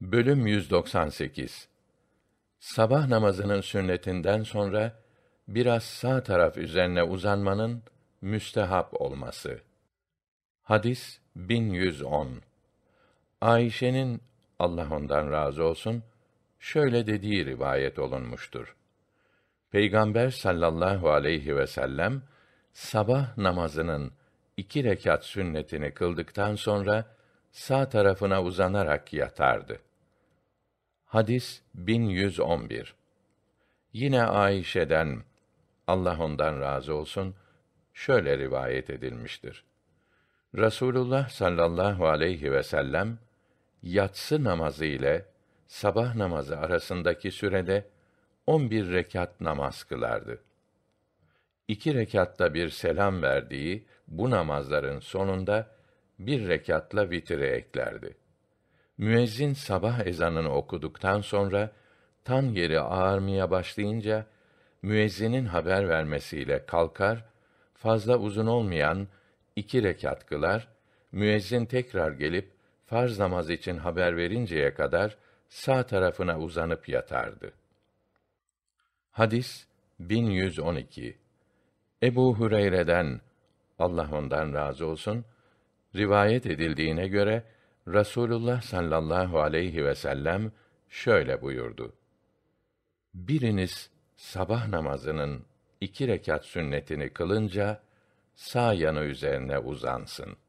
Bölüm 198 Sabah namazının sünnetinden sonra biraz sağ taraf üzerine uzanmanın müstehap olması. Hadis 1110 Ayşe'nin Allah ondan razı olsun şöyle dediği rivayet olunmuştur. Peygamber sallallahu aleyhi ve sellem sabah namazının iki rekat sünnetini kıldıktan sonra sağ tarafına uzanarak yatardı. Hadis 1111. Yine Ayşe'den Allah ondan razı olsun şöyle rivayet edilmiştir. Rasulullah sallallahu aleyhi ve sellem yatsı namazı ile sabah namazı arasındaki sürede 11 bir rekat namaz kılardı. İki rekatta bir selam verdiği bu namazların sonunda bir rekatla vitire eklerdi. Müezzin sabah ezanını okuduktan sonra tan yeri ağarmaya başlayınca müezzinin haber vermesiyle kalkar, fazla uzun olmayan iki rekat kılar, müezzin tekrar gelip farz namaz için haber verinceye kadar sağ tarafına uzanıp yatardı. Hadis 1112 Ebu Hureyre'den Allah ondan razı olsun Rivayet edildiğine göre Rasulullah sallallahu aleyhi ve sellem şöyle buyurdu: Biriniz sabah namazının iki rekat sünnetini kılınca sağ yanı üzerine uzansın.